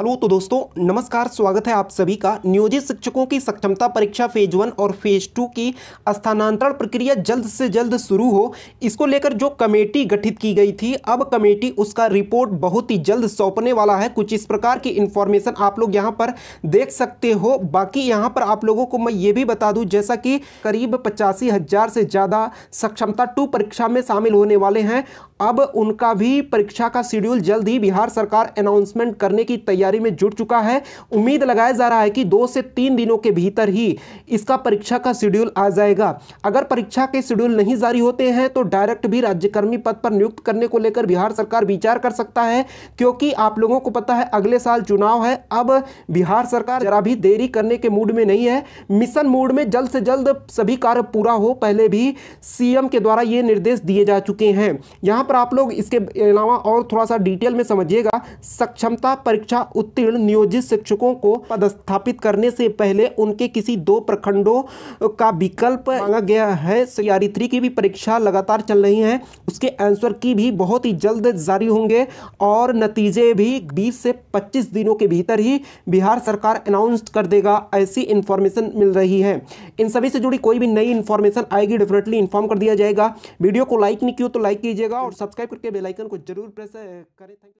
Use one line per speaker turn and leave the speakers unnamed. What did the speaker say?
hello तो दोस्तों नमस्कार स्वागत है आप सभी का नियोजित शिक्षकों की सक्षमता परीक्षा फेज वन और फेज टू की स्थानांतरण प्रक्रिया जल्द से जल्द शुरू हो इसको लेकर जो कमेटी गठित की गई थी अब कमेटी उसका रिपोर्ट बहुत ही जल्द सौंपने वाला है कुछ इस प्रकार की इन्फॉर्मेशन आप लोग यहां पर देख सकते हो बाकी यहाँ पर आप लोगों को मैं ये भी बता दूँ जैसा कि करीब पचासी से ज़्यादा सक्षमता टू परीक्षा में शामिल होने वाले हैं अब उनका भी परीक्षा का शेड्यूल जल्द ही बिहार सरकार अनाउंसमेंट करने की तैयारी तैयारी में जुट चुका है उम्मीद लगाया जा रहा है कि दो से तीन दिनों के भीतर ही इसका परीक्षा का शेड्यूल आ जाएगा अगर परीक्षा के शेड्यूल नहीं जारी होते हैं तो डायरेक्ट भी राज्यकर्मी पद पर नियुक्त करने को लेकर बिहार सरकार विचार कर सकता है क्योंकि आप लोगों को पता है अगले साल चुनाव है अब बिहार सरकार जरा भी देरी करने के मूड में नहीं है मिशन मूड में जल्द से जल्द सभी कार्य पूरा हो पहले भी सीएम के द्वारा ये निर्देश दिए जा चुके हैं यहाँ पर आप लोग इसके अलावा और थोड़ा सा डिटेल में समझिएगा सक्षमता परीक्षा उत्तीर्ण नियोजित शिक्षकों को पदस्थापित करने से पहले उनके किसी दो प्रखंडों का विकल्प मांगा गया है यारित्री की भी परीक्षा लगातार चल रही है उसके आंसर की भी बहुत ही जल्द जारी होंगे और नतीजे भी बीस से पच्चीस दिनों के भीतर ही बिहार सरकार अनाउंस कर देगा ऐसी इन्फॉर्मेशन मिल रही है इन सभी से जुड़ी कोई भी नई इन्फॉर्मेशन आएगी डेफिनेटली इन्फॉर्म कर दिया जाएगा वीडियो को लाइक नहीं किया तो लाइक कीजिएगा और सब्सक्राइब करके बेलाइकन को जरूर प्रेस करें थैंक यू